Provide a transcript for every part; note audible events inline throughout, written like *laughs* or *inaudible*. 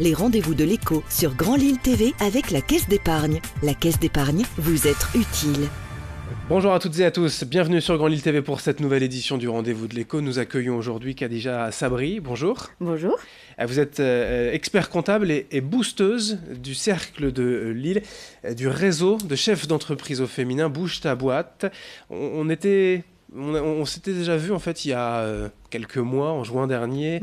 les rendez-vous de l'écho sur Grand Lille TV avec la Caisse d'épargne. La Caisse d'épargne, vous êtes utile. Bonjour à toutes et à tous, bienvenue sur Grand Lille TV pour cette nouvelle édition du Rendez-vous de l'écho. Nous accueillons aujourd'hui Khadija Sabri, bonjour. Bonjour. Euh, vous êtes euh, expert comptable et boosteuse du Cercle de euh, Lille, du réseau de chefs d'entreprise au féminin Bouge ta boîte. On était on s'était déjà vu en fait il y a quelques mois, en juin dernier,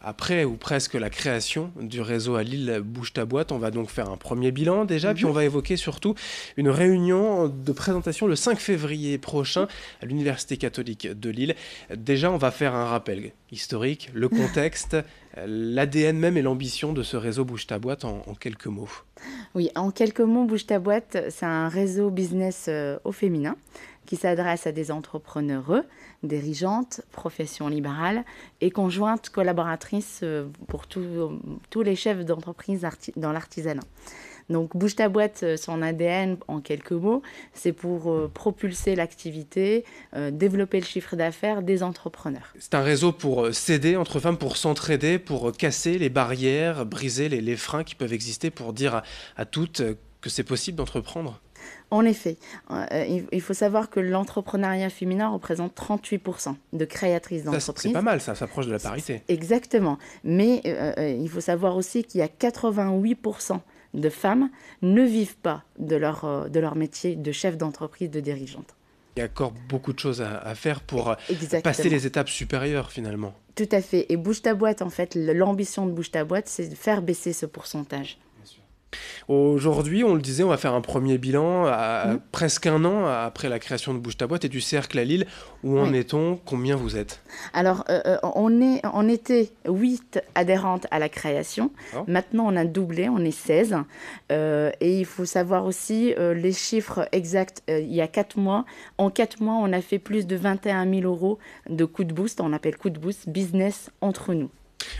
après ou presque la création du réseau à Lille Bouge ta boîte. On va donc faire un premier bilan déjà, puis mhm. on va évoquer surtout une réunion de présentation le 5 février prochain à l'Université catholique de Lille. Déjà, on va faire un rappel historique, le *laughs* contexte, l'ADN même et l'ambition de ce réseau Bouge ta boîte en, quelques mots. Oui, en quelques mots, Bouge ta boîte, c'est un réseau business euh, au féminin qui s'adresse à des entrepreneureux, dirigeantes, professions libérales et conjointes collaboratrices euh, pour tous les chefs d'entreprise dans l'artisanat. Donc Bouge ta boîte, euh, son ADN en quelques mots, c'est pour euh, propulser l'activité, développer le chiffre d'affaires des entrepreneurs. C'est un réseau pour s'aider entre femmes, pour s'entraider, pour casser les barrières, briser les, freins qui peuvent exister, pour dire à toutes que c'est possible d'entreprendre. En effet, euh, il faut savoir que l'entrepreneuriat féminin représente 38% de créatrices d'entreprises. C'est pas mal, ça s'approche de la parité. Exactement. Mais euh, euh, il faut savoir aussi qu'il y a 88% de femmes ne vivent pas de leur, métier de chef d'entreprise, de dirigeante. Il y a encore beaucoup de choses à, faire pour passer les étapes supérieures finalement. Tout à fait. Et Bouge ta boîte, en fait, l'ambition de Bouge ta boîte, c'est de faire baisser ce pourcentage. Aujourd'hui, on le disait, on va faire un premier bilan mmh. presque un an après la création de Bouge ta boîte et du cercle à Lille. Où en est-on Combien vous êtes Alors, euh, euh, on, est, on était 8 adhérentes à la création. Ah. Maintenant, on a doublé, on est 16. Euh, et il faut savoir aussi les chiffres exacts. il y a 4 mois, en 4 mois, on a fait plus de 21 000 euros de coup de boost. On appelle coup de boost business entre nous.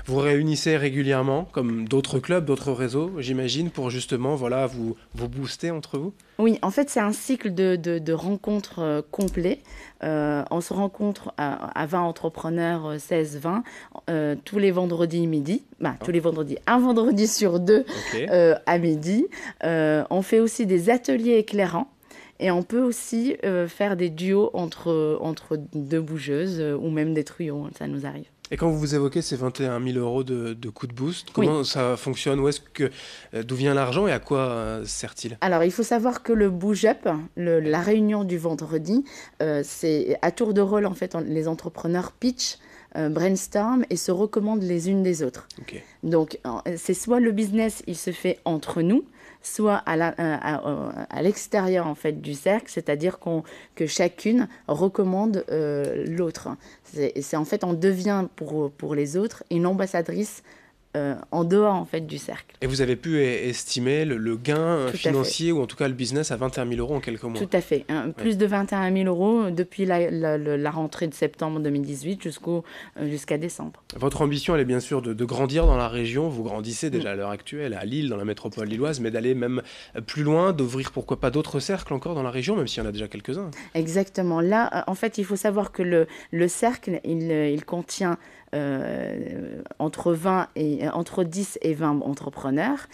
Vous réunissez régulièrement, comme d'autres clubs, d'autres réseaux, j'imagine, pour justement voilà, vous, vous booster entre vous Oui, en fait, c'est un cycle de, rencontres euh, complets. Euh, on se rencontre à, 20 entrepreneurs, 16-20, euh, tous les vendredis midi. Bah, ah. tous les vendredis, un vendredi sur deux à midi. on fait aussi des ateliers éclairants. Et on peut aussi faire des duos entre, entre deux bougeuses ou même des truands, hein, ça nous arrive. Et quand vous évoquez ces 21 000 euros de, de de boost, comment ça fonctionne Où est-ce que euh, d'où vient l'argent et à quoi euh, sert-il Alors, il faut savoir que le Bouge la réunion du vendredi, euh, c'est à tour de rôle en fait, les entrepreneurs pitch euh, brainstorm et se recommandent les unes des autres. Donc, c'est soit le business, il se fait entre nous, soit à, euh, euh, l'extérieur en fait du cercle, c'est-à-dire que chacune recommande l'autre. C'est en fait on devient pour, pour les autres une ambassadrice euh, en dehors en fait du cercle. Et vous avez pu estimer le, gain euh, financier ou en tout cas le business à 21 000 euros en quelques mois Tout à fait. Plus de 21 000 euros depuis la, rentrée de septembre 2018 jusqu'au, euh, jusqu'à décembre. Votre ambition, elle est bien sûr de, grandir dans la région. Vous grandissez déjà mm. à l'heure actuelle à Lille, dans la métropole lilloise, mais d'aller même plus loin, d'ouvrir pourquoi pas d'autres cercles encore dans la région, même s'il y en a déjà quelques-uns. Exactement. Là, en fait, il faut savoir que le, le cercle, il contient euh, entre, 20 et, euh, entre 10 et 20 entrepreneurs,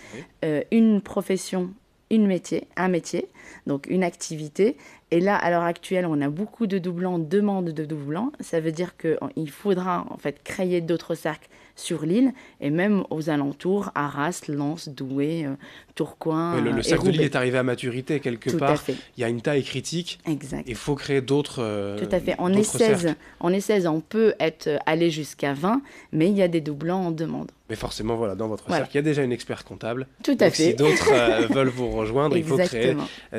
euh, une profession, une métier, un métier, donc une activité, et là, à l'heure actuelle, on a beaucoup de doublants, demande de doublants. Ça veut dire qu'il faudra en fait créer d'autres cercles sur l'île et même aux alentours, Arras, Lens, Douai, euh, Tourcoing. le, euh, cercle de l'île est arrivé à maturité quelque part. Il y a une taille critique. Exact. Il faut créer d'autres. Euh, Tout à fait. On est 16. Cercles. On 16. On peut être aller jusqu'à 20, mais il y a des doublants en demande. Mais forcément, voilà, dans votre cercle, il y a déjà une experte comptable. Tout à fait. Si d'autres *laughs* veulent vous rejoindre, il faut créer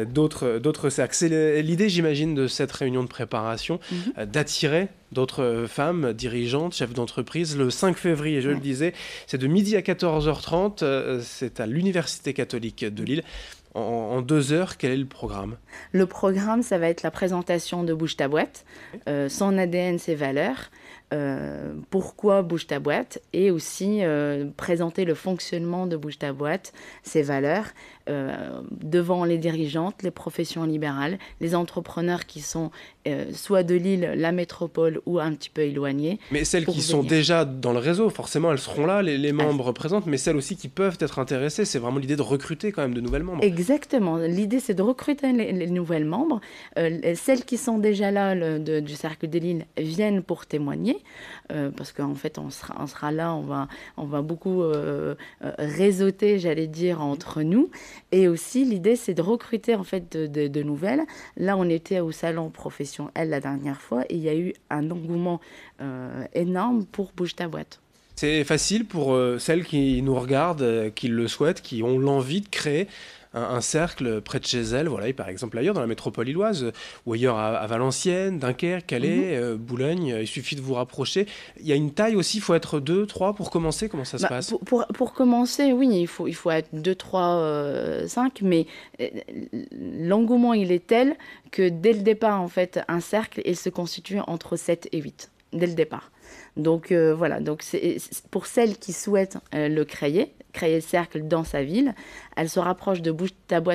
d'autres, d'autres cercles l'idée, j'imagine, de cette réunion de préparation, mhm. euh, d'attirer d'autres euh, femmes dirigeantes, chefs d'entreprise, le 5 février, je le disais, c'est de midi à 14h30, euh, c'est à l'Université catholique de Lille. En, deux heures, quel est le programme Le programme, ça va être la présentation de Bouche ta boîte, son ADN, ses valeurs, euh, pourquoi Bouge ta boîte et aussi euh, présenter le fonctionnement de Bouge ta boîte, ses valeurs, euh, devant les dirigeantes, les professions libérales, les entrepreneurs qui sont soit de Lille, la métropole ou un petit peu éloignés. Mais celles qui sont déjà dans le réseau, forcément, elles seront là, les, ah. membres présentes, mais celles aussi qui peuvent être intéressées, c'est vraiment l'idée de recruter quand même de nouvelles membres. Exactement, l'idée c'est de recruter les, nouvelles membres. celles qui sont déjà là du Cercle de Lille viennent pour témoigner euh, parce qu'en fait, on sera, là, on va, on va beaucoup euh, euh, réseauter, j'allais dire, entre nous. Et aussi, l'idée, c'est de recruter en fait de, de, nouvelles. Là, on était au salon professionnel la dernière fois et il y a eu un engouement énorme pour Bouge ta boîte. C'est facile pour euh, celles qui nous regardent, euh, qui le souhaitent, qui ont l'envie de créer un, cercle près de chez elles. voilà, par exemple ailleurs dans la métropole lilloise, euh, ou ailleurs à, Valenciennes, Dunkerque, Calais, mhm. Boulogne, il suffit de vous rapprocher. Il y a une taille aussi, il faut être deux, trois pour commencer, comment ça se bah, passe pour, commencer, oui, il faut, être deux, 3, 5. mais l'engouement il est tel que dès le départ, en fait, un cercle, il se constitue entre 7 et 8 dès le départ. Donc euh, voilà, donc pour celles qui souhaitent euh, le créer, créer le cercle dans sa ville, elle se rapproche de ta euh,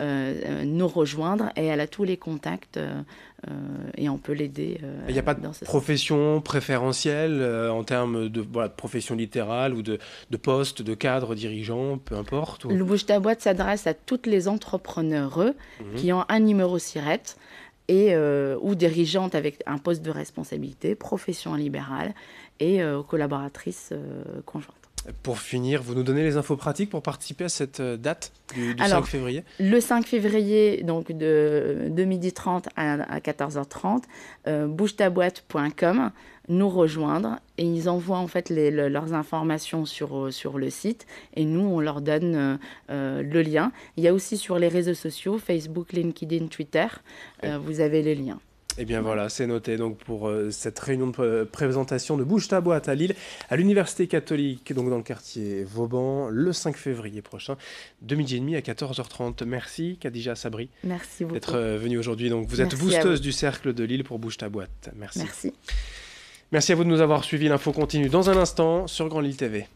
euh, nous rejoindre et elle a tous les contacts et on peut l'aider. Il n'y a pas de profession préférentielle en termes de, profession littérale ou de, poste, de cadre, dirigeant, peu importe. Le Bouge ta boîte s'adresse à toutes les entrepreneurs mhm. qui ont un numéro SIRET et, euh, ou dirigeante avec un poste de responsabilité, profession libérale et euh, collaboratrice euh, conjointe. Pour finir, vous nous donnez les infos pratiques pour participer à cette euh, date du, 5 février Le 5 février, donc de, 12h30 à, 14h30, euh, nous rejoindre et ils envoient en fait les, leurs informations sur, euh, sur le site et nous on leur donne euh, euh, le lien. Il y a aussi sur les réseaux sociaux Facebook, LinkedIn, Twitter, vous avez les liens. Et eh bien voilà, c'est noté donc pour cette réunion de présentation de Bouge ta boîte à Lille, à l'Université catholique, donc dans le quartier Vauban, le 5 février prochain, de midi et demi à 14h30. Merci Khadija Sabri d'être venue aujourd'hui. Donc vous êtes boosteuse du Cercle de Lille pour Bouge ta boîte. Merci. Merci. Merci à vous de nous avoir suivis. L'info continue dans un instant sur Grand Lille TV.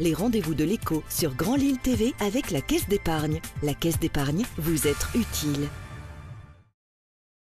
Les rendez-vous de l'écho sur Grand Lille TV avec la Caisse d'épargne. La Caisse d'épargne, vous êtes utile.